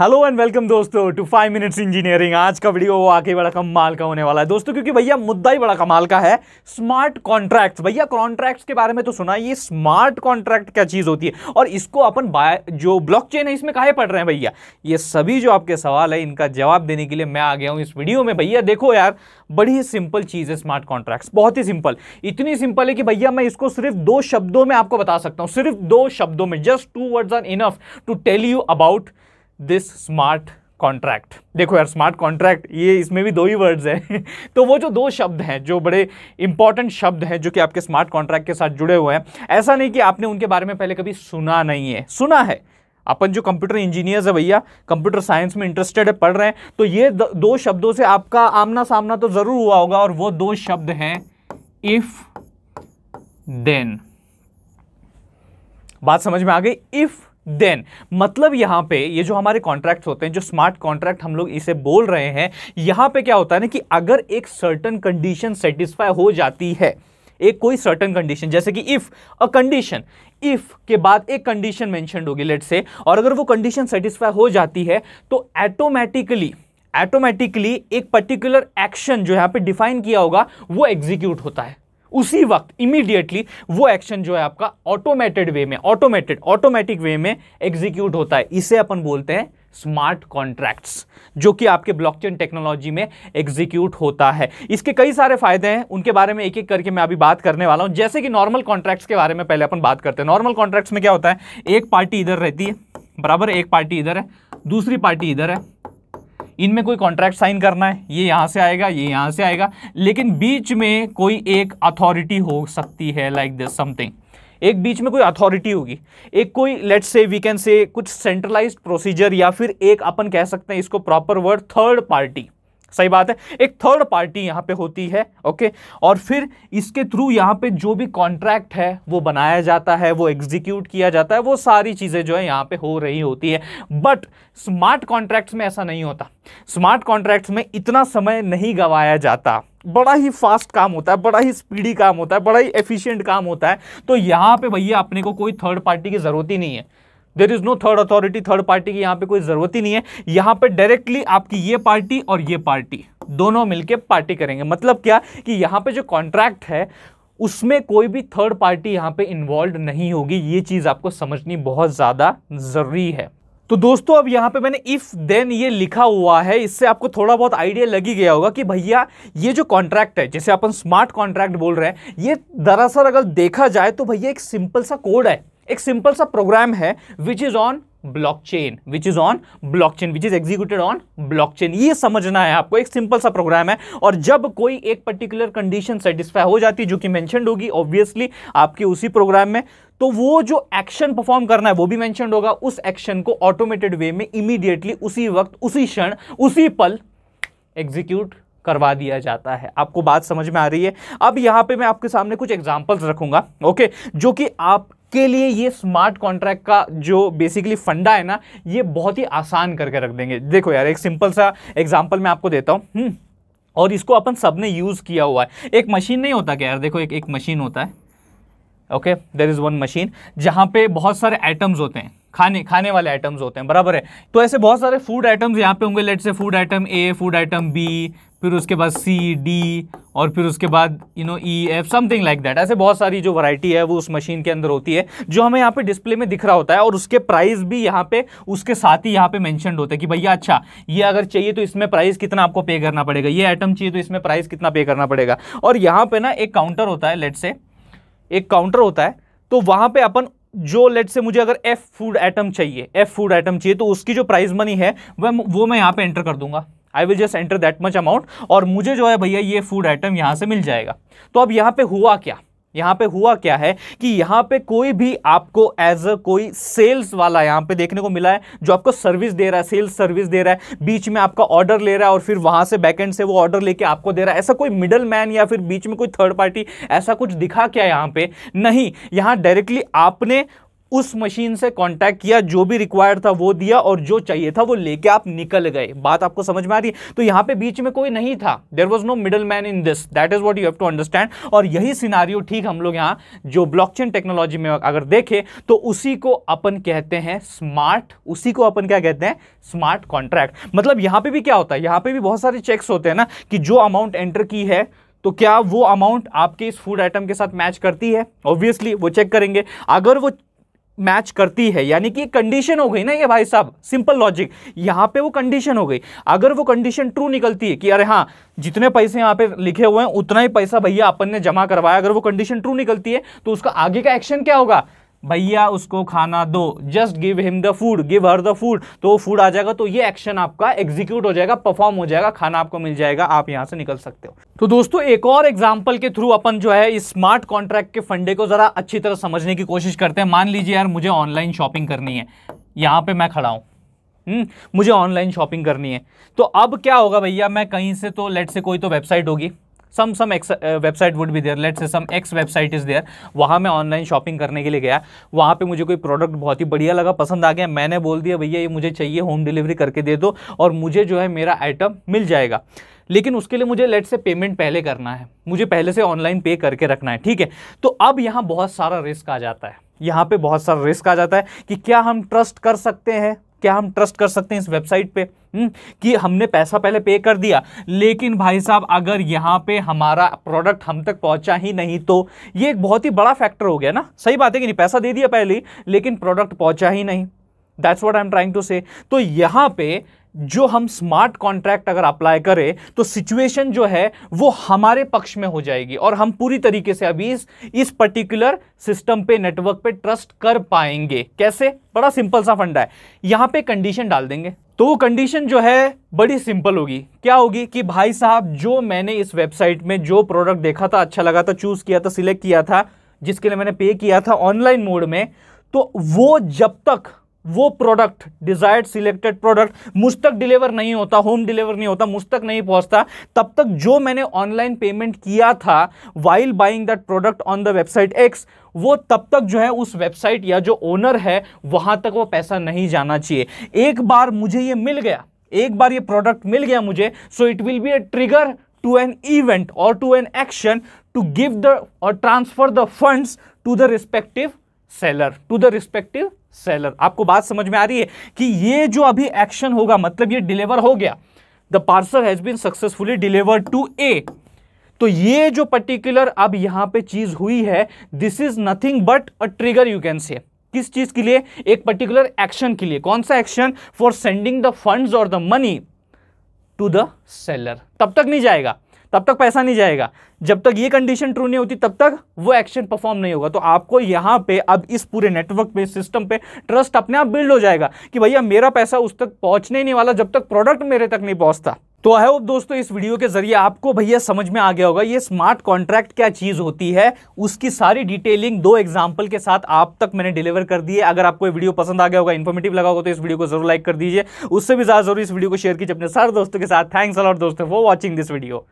Hello and welcome दोस्तों to five minutes engineering आज का वीडियो वो आके बड़ा कमाल का होने वाला है दोस्तों क्योंकि भैया मुद्दा ही बड़ा कमाल का है स्मार्ट कॉन्ट्रैक्ट्स भैया कॉन्ट्रैक्ट्स के बारे में तो सुना ये स्मार्ट कॉन्ट्रैक्ट क्या चीज़ होती है और इसको अपन बाय जो चेन है इसमें कहा पढ़ रहे हैं भैया ये सभी जो आपके सवाल है इनका जवाब देने के लिए मैं आ गया हूँ इस वीडियो में भैया देखो यार बड़ी ही सिंपल चीज़ है स्मार्ट कॉन्ट्रैक्ट्स बहुत ही सिंपल इतनी सिंपल है कि भैया मैं इसको सिर्फ दो शब्दों में आपको बता सकता हूँ सिर्फ दो शब्दों में just two words are enough to tell you about this smart contract देखो यार स्मार्ट कॉन्ट्रैक्ट ये इसमें भी दो ही वर्ड्स हैं तो वो जो दो शब्द हैं जो बड़े इंपॉर्टेंट शब्द हैं जो कि आपके स्मार्ट कॉन्ट्रैक्ट के साथ जुड़े हुए हैं ऐसा नहीं कि आपने उनके बारे में पहले कभी सुना नहीं है सुना है अपन जो कंप्यूटर इंजीनियर्स है भैया कंप्यूटर साइंस में इंटरेस्टेड है पढ़ रहे हैं तो ये दो शब्दों से आपका आमना सामना तो ज़रूर हुआ होगा और वो दो शब्द हैं इफ देन बात समझ में आ गई इफ़ देन मतलब यहाँ पे ये जो हमारे कॉन्ट्रैक्ट्स होते हैं जो स्मार्ट कॉन्ट्रैक्ट हम लोग इसे बोल रहे हैं यहाँ पे क्या होता है ना कि अगर एक सर्टन कंडीशन सेटिस्फाई हो जाती है एक कोई सर्टन कंडीशन जैसे कि इफ़ अ कंडीशन इफ़ के बाद एक कंडीशन मैंशन होगी लेट से और अगर वो कंडीशन सेटिस्फाई हो जाती है तो ऐटोमेटिकली ऐटोमेटिकली एक पर्टिकुलर एक्शन जो यहाँ पे डिफाइन किया होगा वो एग्जीक्यूट होता है उसी वक्त इमीडिएटली वो एक्शन जो है आपका ऑटोमेटेड वे में ऑटोमेटेड ऑटोमेटिक वे में एग्जीक्यूट होता है इसे अपन बोलते हैं स्मार्ट कॉन्ट्रैक्ट्स जो कि आपके ब्लॉकचेन टेक्नोलॉजी में एग्जीक्यूट होता है इसके कई सारे फायदे हैं उनके बारे में एक एक करके मैं अभी बात करने वाला हूं जैसे कि नॉर्मल कॉन्ट्रैक्ट्स के बारे में पहले अपन बात करते हैं नॉर्मल कॉन्ट्रैक्ट्स में क्या होता है एक पार्टी इधर रहती है बराबर एक पार्टी इधर है दूसरी पार्टी इधर है इनमें कोई कॉन्ट्रैक्ट साइन करना है ये यहाँ से आएगा ये यहाँ से आएगा लेकिन बीच में कोई एक अथॉरिटी हो सकती है लाइक दिस समथिंग एक बीच में कोई अथॉरिटी होगी एक कोई लेट से वी कैन से कुछ सेंट्रलाइज्ड प्रोसीजर या फिर एक अपन कह सकते हैं इसको प्रॉपर वर्ड थर्ड पार्टी सही बात है एक थर्ड पार्टी यहाँ पे होती है ओके और फिर इसके थ्रू यहाँ पे जो भी कॉन्ट्रैक्ट है वो बनाया जाता है वो एग्जीक्यूट किया जाता है वो सारी चीज़ें जो है यहाँ पे हो रही होती है बट स्मार्ट कॉन्ट्रैक्ट्स में ऐसा नहीं होता स्मार्ट कॉन्ट्रैक्ट्स में इतना समय नहीं गंवाया जाता बड़ा ही फास्ट काम होता है बड़ा ही स्पीडी काम होता है बड़ा ही एफिशियंट काम होता है तो यहाँ पर भैया अपने को कोई थर्ड पार्टी की ज़रूरत ही नहीं है there is no third authority third party की यहाँ पे कोई जरूरत ही नहीं है यहाँ पे डायरेक्टली आपकी ये पार्टी और ये पार्टी दोनों मिलके पार्टी करेंगे मतलब क्या कि यहाँ पे जो कॉन्ट्रैक्ट है उसमें कोई भी थर्ड पार्टी यहाँ पे इन्वॉल्व नहीं होगी ये चीज़ आपको समझनी बहुत ज़्यादा ज़रूरी है तो दोस्तों अब यहाँ पे मैंने इफ़ देन ये लिखा हुआ है इससे आपको थोड़ा बहुत आइडिया लगी गया होगा कि भैया ये जो कॉन्ट्रैक्ट है जैसे अपन स्मार्ट कॉन्ट्रैक्ट बोल रहे हैं ये दरअसल अगर देखा जाए तो भैया एक सिंपल सा कोड है एक सिंपल सा प्रोग्राम है which is on blockchain chain which is on blockchain which is executed on blockchain ये समझना है आपको एक सिंपल सा प्रोग्राम है और जब कोई एक पर्टिकुलर कंडीशन सेटिस्फाई हो जाती है जो कि मैंशन होगी ऑब्वियसली आपके उसी प्रोग्राम में तो वो जो एक्शन परफॉर्म करना है वो भी मैंशन होगा उस एक्शन को ऑटोमेटेड वे में इमीडिएटली उसी वक्त उसी क्षण उसी पल एग्जीक्यूट करवा दिया जाता है आपको बात समझ में आ रही है अब यहां पे मैं आपके सामने कुछ एग्जांपल्स रखूंगा ओके जो कि आप के लिए ये स्मार्ट कॉन्ट्रैक्ट का जो बेसिकली फंडा है ना ये बहुत ही आसान करके रख देंगे देखो यार एक सिंपल सा एग्जाम्पल मैं आपको देता हूँ हम्म, और इसको अपन सब ने यूज़ किया हुआ है एक मशीन नहीं होता क्या यार देखो एक एक मशीन होता है okay there is one machine जहाँ पे बहुत सारे आइटम्स होते हैं खाने खाने वाले आइटम्स होते हैं बराबर है तो ऐसे बहुत सारे फूड आइटम्स यहाँ पे होंगे let's say food item A food item B फिर उसके बाद सी डी और फिर उसके बाद you know E F something like that ऐसे बहुत सारी जो वैरायटी है वो उस मशीन के अंदर होती है जो हमें यहाँ पे डिस्प्ले में दिख रहा होता है और उसके प्राइस भी यहाँ पे उसके साथ ही यहाँ पे मैंशन होते हैं कि भैया अच्छा ये अगर चाहिए तो इसमें प्राइस कितना आपको पे करना पड़ेगा ये आइटम चाहिए तो इसमें प्राइस कितना पे करना पड़ेगा और यहाँ पे ना एक काउंटर होता है लेट से एक काउंटर होता है तो वहाँ पे अपन जो लेट से मुझे अगर एफ फूड आइटम चाहिए एफ फूड आइटम चाहिए तो उसकी जो प्राइस मनी है वह वो मैं यहाँ पे एंटर कर दूंगा I will just enter that much amount और मुझे जो है भैया ये फूड आइटम यहाँ से मिल जाएगा तो अब यहाँ पे हुआ क्या यहाँ पे हुआ क्या है कि यहाँ पे कोई भी आपको एज अ कोई सेल्स वाला यहाँ पे देखने को मिला है जो आपको सर्विस दे रहा है सेल्स सर्विस दे रहा है बीच में आपका ऑर्डर ले रहा है और फिर वहाँ से बैकेंड से वो ऑर्डर लेके आपको दे रहा है ऐसा कोई मिडल मैन या फिर बीच में कोई थर्ड पार्टी ऐसा कुछ दिखा क्या यहाँ पे नहीं यहाँ डायरेक्टली आपने उस मशीन से कांटेक्ट किया जो भी रिक्वायर्ड था वो दिया और जो चाहिए था वो लेके आप निकल गए बात आपको समझ में आ रही है तो यहाँ पे बीच में कोई नहीं था there was no middle man in this that is what you have to understand और यही सिनारियो ठीक हम लोग यहाँ जो ब्लॉकचेन टेक्नोलॉजी में अगर देखें तो उसी को अपन कहते हैं स्मार्ट उसी को अपन क्या कहते हैं स्मार्ट कॉन्ट्रैक्ट मतलब यहाँ पर भी क्या होता है यहाँ पे भी बहुत सारे चेक्स होते हैं ना कि जो अमाउंट एंटर की है तो क्या वो अमाउंट आपके इस फूड आइटम के साथ मैच करती है ऑब्वियसली वो चेक करेंगे अगर वो मैच करती है यानी कि कंडीशन हो गई ना ये भाई साहब सिंपल लॉजिक यहाँ पे वो कंडीशन हो गई अगर वो कंडीशन ट्रू निकलती है कि अरे हाँ जितने पैसे यहाँ पे लिखे हुए हैं उतना ही पैसा भैया अपन ने जमा करवाया अगर वो कंडीशन ट्रू निकलती है तो उसका आगे का एक्शन क्या होगा भैया उसको खाना दो just give him the food give her the food तो वो फूड आ जाएगा तो ये एक्शन आपका एग्जीक्यूट हो जाएगा परफॉर्म हो जाएगा खाना आपको मिल जाएगा आप यहाँ से निकल सकते हो तो दोस्तों एक और एग्जाम्पल के थ्रू अपन जो है इस स्मार्ट कॉन्ट्रैक्ट के फंडे को ज़रा अच्छी तरह समझने की कोशिश करते हैं मान लीजिए यार मुझे ऑनलाइन शॉपिंग करनी है यहाँ पर मैं खड़ा हूँ हम्म, मुझे ऑनलाइन शॉपिंग करनी है तो अब क्या होगा भैया मैं कहीं से तो लेट से कोई तो वेबसाइट होगी some some X website would be there let's say some X website is there वहाँ मैं ऑनलाइन शॉपिंग करने के लिए गया वहाँ पे मुझे कोई प्रोडक्ट बहुत ही बढ़िया लगा पसंद आ गया मैंने बोल दिया भैया ये मुझे चाहिए होम डिलीवरी करके दे दो और मुझे जो है मेरा आइटम मिल जाएगा लेकिन उसके लिए मुझे लेट से पेमेंट पहले करना है मुझे पहले से ऑनलाइन पे करके रखना है ठीक है तो अब यहाँ बहुत सारा रिस्क आ जाता है यहाँ पे बहुत सारा रिस्क आ जाता है कि क्या हम ट्रस्ट कर सकते हैं क्या हम ट्रस्ट कर सकते हैं इस वेबसाइट पे हुँ? हम्म, कि हमने पैसा पहले पे कर दिया लेकिन भाई साहब अगर यहाँ पे हमारा प्रोडक्ट हम तक पहुँचा ही नहीं तो ये एक बहुत ही बड़ा फैक्टर हो गया ना सही बात है कि नहीं पैसा दे दिया पहले लेकिन प्रोडक्ट पहुँचा ही नहीं that's what I am trying to say तो यहाँ पर जो हम स्मार्ट कॉन्ट्रैक्ट अगर अप्लाई करें तो सिचुएशन जो है वो हमारे पक्ष में हो जाएगी और हम पूरी तरीके से अभी इस इस पर्टिकुलर सिस्टम पे नेटवर्क पे ट्रस्ट कर पाएंगे कैसे बड़ा सिंपल सा फंडा है यहाँ पे कंडीशन डाल देंगे तो वो कंडीशन जो है बड़ी सिंपल होगी क्या होगी कि भाई साहब जो मैंने इस वेबसाइट में जो प्रोडक्ट देखा था अच्छा लगा था चूज़ किया था सिलेक्ट किया था जिसके लिए मैंने पे किया था ऑनलाइन मोड में तो वो जब तक वो प्रोडक्ट डिजायर्ड सिलेक्टेड प्रोडक्ट मुझ तक डिलीवर नहीं होता होम डिलीवर नहीं होता मुझ तक नहीं पहुंचता तब तक जो मैंने ऑनलाइन पेमेंट किया था while buying that product on the website X वो तब तक जो है उस वेबसाइट या जो ओनर है वहां तक वो पैसा नहीं जाना चाहिए एक बार मुझे ये मिल गया एक बार ये प्रोडक्ट मिल गया मुझे so it will be a trigger to an event और to an action to give the और transfer the funds to the respective seller to the respective seller आपको बात समझ में आ रही है कि ये जो अभी एक्शन होगा मतलब ये डिलीवर हो गया the parcel has been successfully deliver to A तो ये जो पर्टिकुलर अब यहां पे चीज हुई है this is nothing but a trigger you can say किस चीज के लिए एक पर्टिकुलर एक्शन के लिए कौन सा action for sending the funds और the money to the seller तब तक नहीं जाएगा तब तक पैसा नहीं जाएगा जब तक ये कंडीशन ट्रू नहीं होती तब तक वो एक्शन परफॉर्म नहीं होगा तो आपको यहाँ पे अब इस पूरे नेटवर्क पे सिस्टम पे ट्रस्ट अपने आप बिल्ड हो जाएगा कि भैया मेरा पैसा उस तक पहुँचने नहीं वाला जब तक प्रोडक्ट मेरे तक नहीं पहुँचता तो आई होप दोस्तों इस वीडियो के जरिए आपको भैया समझ में आ गया होगा ये स्मार्ट कॉन्ट्रैक्ट क्या चीज़ होती है उसकी सारी डिटेलिंग दो एग्जांपल के साथ आप तक मैंने डिलीवर कर दी है अगर आपको ये वीडियो पसंद आ गया होगा इन्फॉर्मेटिव लगा होगा तो इस वीडियो को जरूर लाइक कर दीजिए उससे भी ज़्यादा जरूर इस वीडियो को शेयर कीजिए अपने सारे दोस्तों के साथ थैंक्स अलॉट दोस्तों फॉर वॉचिंग दिस वीडियो